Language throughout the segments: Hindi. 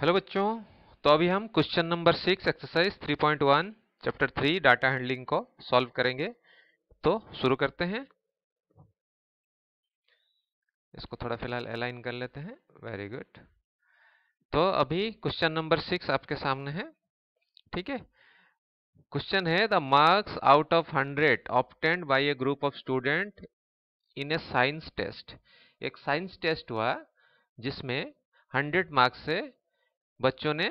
हेलो बच्चों तो अभी हम question number six exercise three point one chapter three data handling को सॉल्व करेंगे तो शुरू करते हैं इसको थोड़ा फिलहाल अलाइन कर लेते हैं वेरी गुड तो अभी क्वेश्चन नंबर सिक्स आपके सामने है ठीक है क्वेश्चन है the marks out of hundred obtained by a group of student in a science test एक साइंस टेस्ट हुआ जिसमें हंड्रेड मार्क्स से बच्चों ने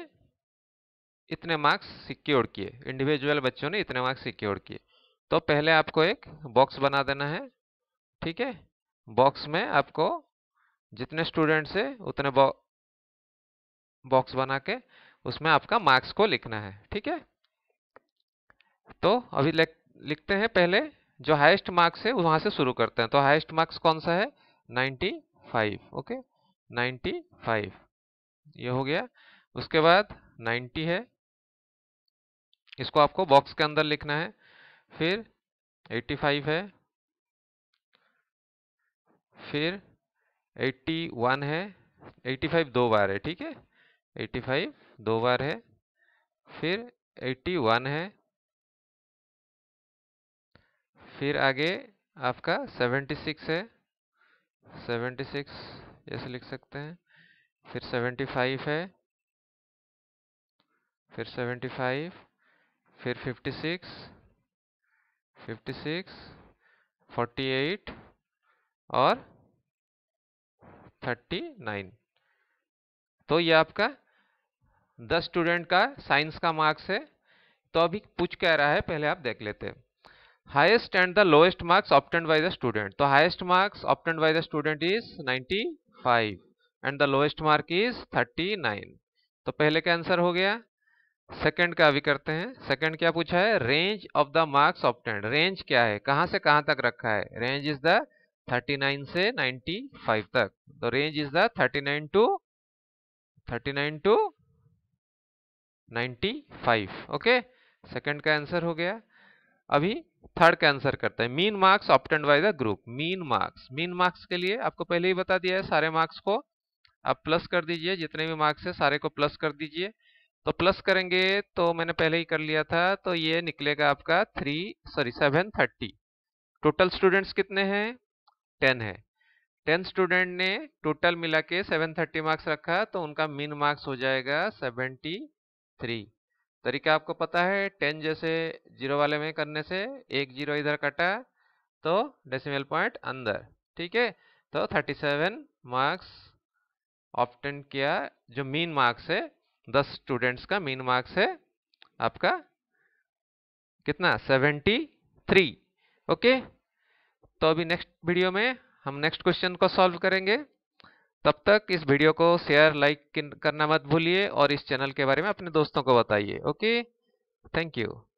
इतने मार्क्स सिक्योर किए इंडिविजुअल बच्चों ने इतने मार्क्स सिक्योर किए तो पहले आपको एक बॉक्स बना देना है ठीक है बॉक्स में आपको जितने स्टूडेंट्स है उतने बॉक्स बना के उसमें आपका मार्क्स को लिखना है ठीक है तो अभी लिखते हैं पहले जो हाईएस्ट मार्क्स है वहां से शुरू करते हैं तो हाईएस्ट मार्क्स कौन सा है 95 ओके 95 ये हो गया उसके बाद 90 है इसको आपको बॉक्स के अंदर लिखना है फिर 85 है फिर 81 है 85 दो बार है ठीक है 85 दो बार है फिर 81 है फिर आगे आपका 76 है 76 ऐसे लिख सकते हैं फिर 75 है फिर सेवेंटी फाइव फिर fifty six fifty six forty eight और थर्टी नाइन तो ये आपका दस स्टूडेंट का साइंस का मार्क्स है तो अभी पूछ कह रहा है पहले आप देख लेते हैं highest and the lowest marks obtained by the student तो highest marks obtained by the student is 95 and the lowest mark is 39 तो पहले का आंसर हो गया सेकंड का अभी करते हैं सेकंड क्या पूछा है range of the marks obtained range क्या है कहां से कहां तक रखा है रेंज इज द 39 से 95 तक तो range is the 39 to 39 to 95 okay second का आंसर हो गया अभी थर्ड का आंसर करते हैं mean marks obtained by the group mean marks mean marks के लिए आपको पहले ही बता दिया है सारे मार्क्स को आप प्लस कर दीजिए जितने भी मार्क्स है सारे को प्लस कर दीजिए तो प्लस करेंगे तो मैंने पहले ही कर लिया था तो ये निकलेगा आपका three sorry seven thirty total students कितने हैं टेन है टेन स्टूडेंट ने टोटल मिला के सेवन थर्टी मार्क्स रखा तो उनका मीन मार्क्स हो जाएगा सेवेंटी थ्री तरीका आपको पता है टेन जैसे जीरो वाले में करने से एक जीरो इधर कटा तो डेसिमल पॉइंट अंदर ठीक है तो थर्टी सेवन मार्क्स ऑप्टेंट किया जो मीन मार्क्स है दस स्टूडेंट्स का मीन मार्क्स है आपका कितना सेवेंटी थ्री ओके तो अभी नेक्स्ट वीडियो में हम नेक्स्ट क्वेश्चन को सॉल्व करेंगे तब तक इस वीडियो को शेयर लाइक करना मत भूलिए और इस चैनल के बारे में अपने दोस्तों को बताइए ओके थैंक यू